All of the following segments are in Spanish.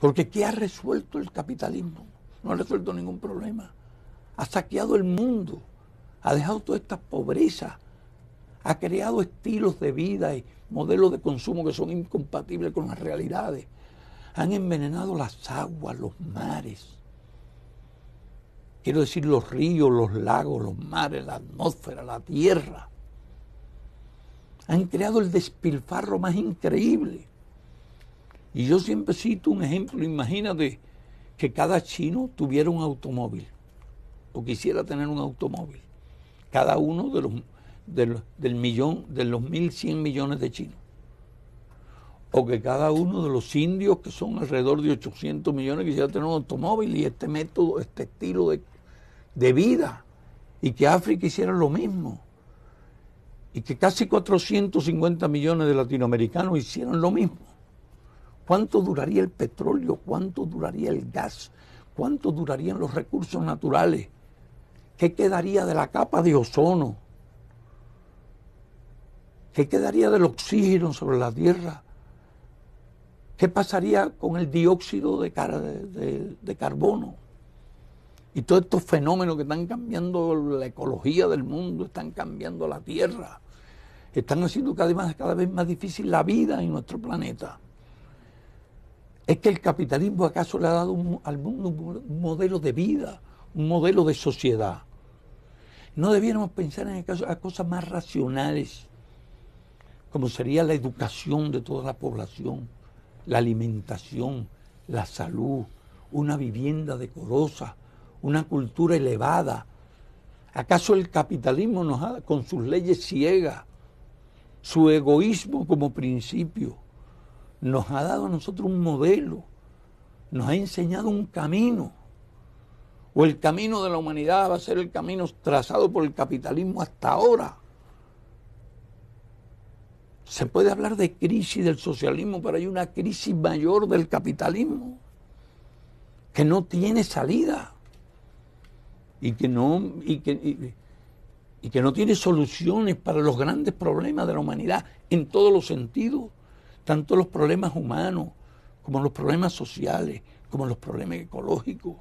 Porque ¿qué ha resuelto el capitalismo? No ha resuelto ningún problema. Ha saqueado el mundo, ha dejado toda esta pobreza, ha creado estilos de vida y modelos de consumo que son incompatibles con las realidades. Han envenenado las aguas, los mares. Quiero decir los ríos, los lagos, los mares, la atmósfera, la tierra. Han creado el despilfarro más increíble. Y yo siempre cito un ejemplo, imagínate que cada chino tuviera un automóvil o quisiera tener un automóvil. Cada uno de los, del millón, de los 1.100 millones de chinos. O que cada uno de los indios, que son alrededor de 800 millones, quisiera tener un automóvil y este método, este estilo de, de vida. Y que África hiciera lo mismo. Y que casi 450 millones de latinoamericanos hicieran lo mismo. ¿Cuánto duraría el petróleo? ¿Cuánto duraría el gas? ¿Cuánto durarían los recursos naturales? ¿Qué quedaría de la capa de ozono? ¿Qué quedaría del oxígeno sobre la Tierra? ¿Qué pasaría con el dióxido de, carbono? Y todos estos fenómenos que están cambiando la ecología del mundo, están cambiando la Tierra, están haciendo cada vez más difícil la vida en nuestro planeta. ¿Es que el capitalismo acaso le ha dado al mundo un modelo de vida, un modelo de sociedad? No debiéramos pensar en cosas más racionales, como sería la educación de toda la población, la alimentación, la salud, una vivienda decorosa, una cultura elevada. ¿Acaso el capitalismo nos ha, con sus leyes ciegas, su egoísmo como principio, nos ha dado a nosotros un modelo, nos ha enseñado un camino. O el camino de la humanidad va a ser el camino trazado por el capitalismo hasta ahora. Se puede hablar de crisis del socialismo, pero hay una crisis mayor del capitalismo que no tiene salida y que no, no tiene soluciones para los grandes problemas de la humanidad en todos los sentidos tanto los problemas humanos como los problemas sociales, como los problemas ecológicos.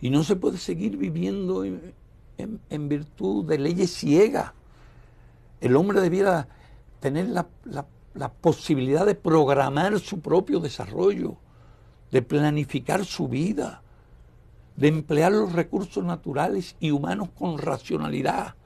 Y no se puede seguir viviendo en, virtud de leyes ciegas. El hombre debiera tener la, la posibilidad de programar su propio desarrollo, de planificar su vida, de emplear los recursos naturales y humanos con racionalidad